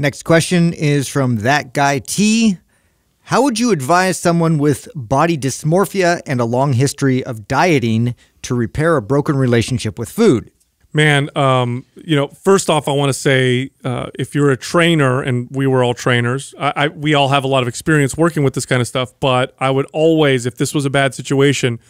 Next question is from that guy T. How would you advise someone with body dysmorphia and a long history of dieting to repair a broken relationship with food? Man, um, you know, first off, I want to say uh, if you're a trainer, and we were all trainers, I, I, we all have a lot of experience working with this kind of stuff. But I would always, if this was a bad situation,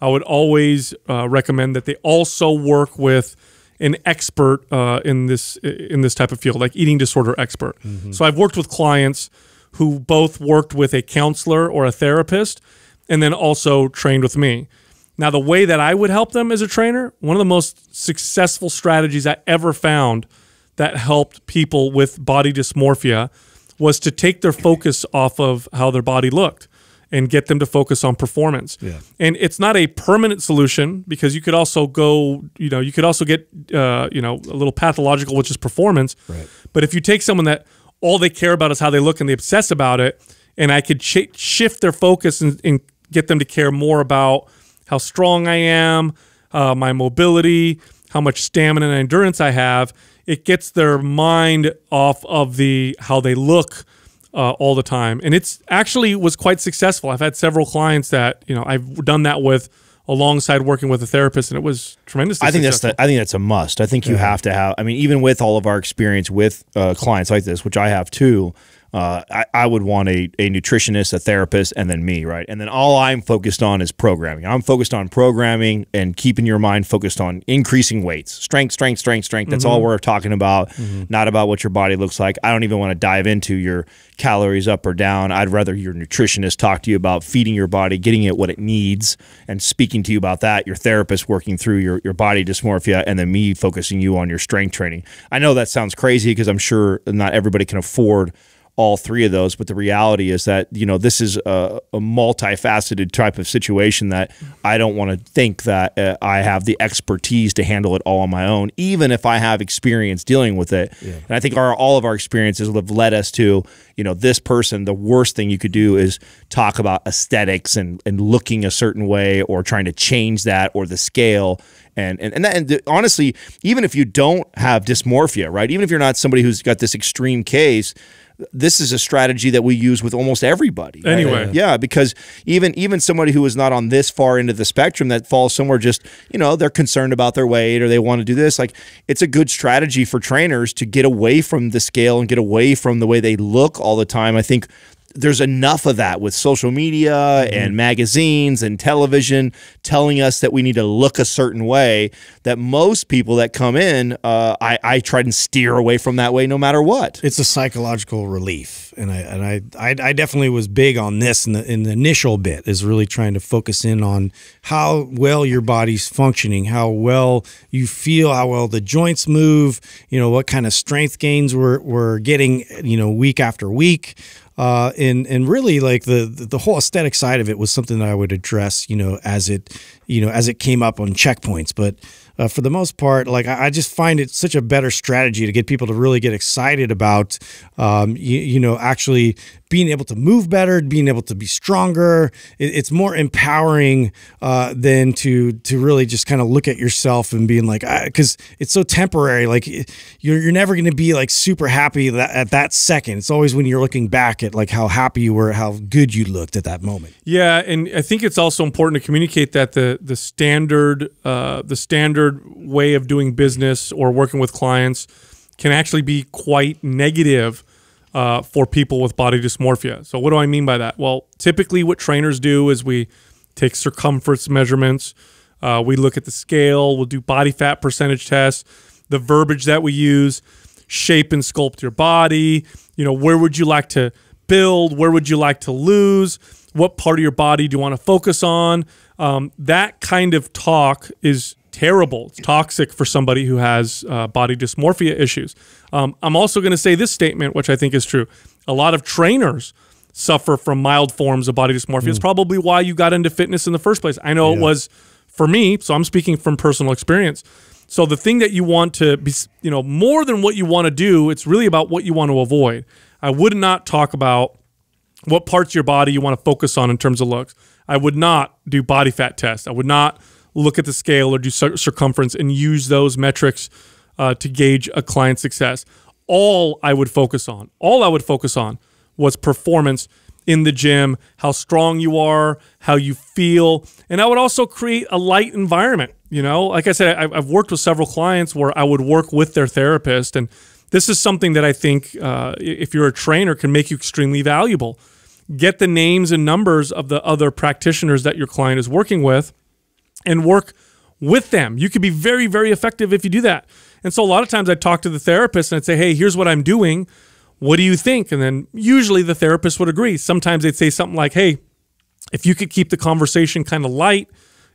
I would always uh, recommend that they also work with an expert uh, in this in this type of field, like eating disorder expert. Mm -hmm. So I've worked with clients who both worked with a counselor or a therapist, and then also trained with me. Now, the way that I would help them as a trainer, one of the most successful strategies I ever found that helped people with body dysmorphia was to take their focus off of how their body looked and get them to focus on performance. Yeah. And it's not a permanent solution because you could also go, you know, you could also get, uh, you know, a little pathological, which is performance. Right. But if you take someone that all they care about is how they look and they obsess about it, and I could shift their focus and, and, get them to care more about how strong I am, uh, my mobility, how much stamina and endurance I have, it gets their mind off of the how they look uh, all the time, and it's actually was quite successful. I've had several clients that you know I've done that with alongside working with a therapist, and it was tremendous. I think successful. that's the, I think that's a must. I think you yeah. have to have. I mean, even with all of our experience with uh, clients like this, which I have too uh, I, I, would want a, a nutritionist, a therapist, and then me, right? And then all I'm focused on is programming. I'm focused on programming and keeping your mind focused on increasing weights, strength, strength, strength, strength. That's mm -hmm. all mm-hmm. we're talking about, mm -hmm. not about what your body looks like. I don't even want to dive into your calories up or down. I'd rather your nutritionist talk to you about feeding your body, getting it what it needs, and speaking to you about that. Your therapist working through your, your body dysmorphia, and then me focusing you on your strength training. I know that sounds crazy because I'm sure not everybody can afford all three of those. But the reality is that you know this is a, a multifaceted type of situation that I don't want to think that uh, I have the expertise to handle it all on my own, even if I have experience dealing with it. Yeah. And I think our all of our experiences have led us to you know this person. The worst thing you could do is talk about aesthetics and and looking a certain way or trying to change that or the scale and and and, that, and honestly, even if you don't have dysmorphia, right? Even if you're not somebody who's got this extreme case, this is a strategy that we use with almost everybody. Right? Anyway, yeah, because even even somebody who is not on this far into the spectrum that falls somewhere just you know they're concerned about their weight or they want to do this. Like it's a good strategy for trainers to get away from the scale and get away from the way they look all the time. I think there's enough of that with social media mm -hmm. and magazines and television telling us that we need to look a certain way that most people that come in, uh, I, I try to steer away from that way no matter what. It's a psychological relief, and I and I I, I definitely was big on this in the, in the initial bit is really trying to focus in on how well your body's functioning, how well you feel, how well the joints move, you know what kind of strength gains we're we're getting, you know week after week uh, and and really like the the whole aesthetic side of it was something that I would address, you know, as it you know as it came up on checkpoints, but uh, for the most part, like I, just find it such a better strategy to get people to really get excited about, um, you, you, know, actually being able to move better, being able to be stronger. It, it's more empowering uh, than to to really just kind of look at yourself and being like, because it's so temporary. Like you're you're never going to be like super happy that, at that second. It's always when you're looking back at like how happy you were, how good you looked at that moment. Yeah, and I think it's also important to communicate that the the standard uh, the standard standard way of doing business or working with clients can actually be quite negative uh, for people with body dysmorphia. So, what do I mean by that? Well, typically, what trainers do is we take circumference measurements, uh, we look at the scale, we'll do body fat percentage tests, the verbiage that we use, shape and sculpt your body. You know, where would you like to build? Where would you like to lose? What part of your body do you want to focus on? Um, that kind of talk is terrible. It's toxic for somebody who has uh, body dysmorphia issues. Um, I'm also going to say this statement, which I think is true. A lot of trainers suffer from mild forms of body dysmorphia. Mm. It's probably why you got into fitness in the first place. I know yeah. it was for me, so I'm speaking from personal experience. So the thing that you want to be, you know, more than what you want to do, it's really about what you want to avoid. I would not talk about what parts of your body you want to focus on in terms of looks. I would not do body fat tests. I would not look at the scale or do circumference and use those metrics uh, to gauge a client's success. All I would focus on, all I would focus on was performance in the gym, how strong you are, how you feel. And I would also create a light environment. You know, like I said, I've worked with several clients where I would work with their therapist. And this is something that I think, uh, if you're a trainer, can make you extremely valuable. Get the names and numbers of the other practitioners that your client is working with and work with them. You could be very, very effective if you do that. And so a lot of times I'd talk to the therapist and I'd say, hey, here's what I'm doing. What do you think? And then usually the therapist would agree. Sometimes they'd say something like, hey, if you could keep the conversation kind of light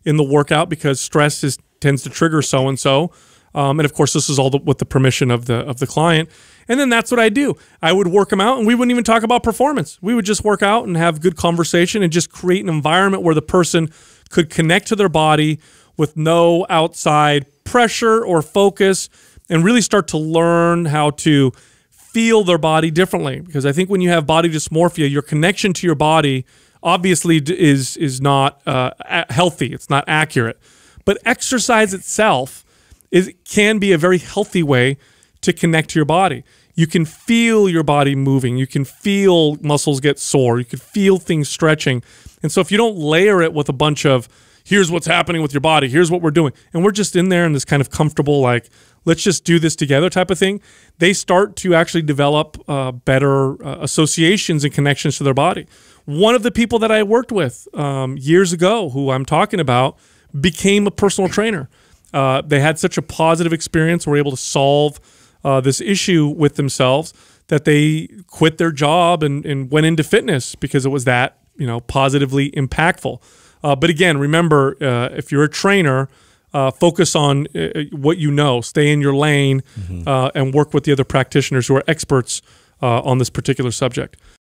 in the workout because stress is tends to trigger so and so. Um, and of course, this is all the, with the permission of the of the client. And then that's what I do. I would work them out, and we wouldn't even talk about performance. We would just work out and have good conversation, and just create an environment where the person could connect to their body with no outside pressure or focus and really start to learn how to feel their body differently because i think when you have body dysmorphia your connection to your body obviously is is not uh, healthy it's not accurate but exercise itself is can be a very healthy way to connect to your body you can feel your body moving. You can feel muscles get sore. You can feel things stretching. And so if you don't layer it with a bunch of here's what's happening with your body, here's what we're doing, and we're just in there in this kind of comfortable like let's just do this together type of thing, they start to actually develop uh, better uh, associations and connections to their body. One of the people that I worked with um, years ago, who I'm talking about, became a personal trainer. Uh, they had such a positive experience, were able to solve uh, this issue with themselves that they quit their job and, and went into fitness because it was that you know positively impactful. Uh, but again, remember uh, if you're a trainer, uh, focus on uh, what you know, stay in your lane, mm -hmm. and work with the other practitioners who are experts on this particular subject.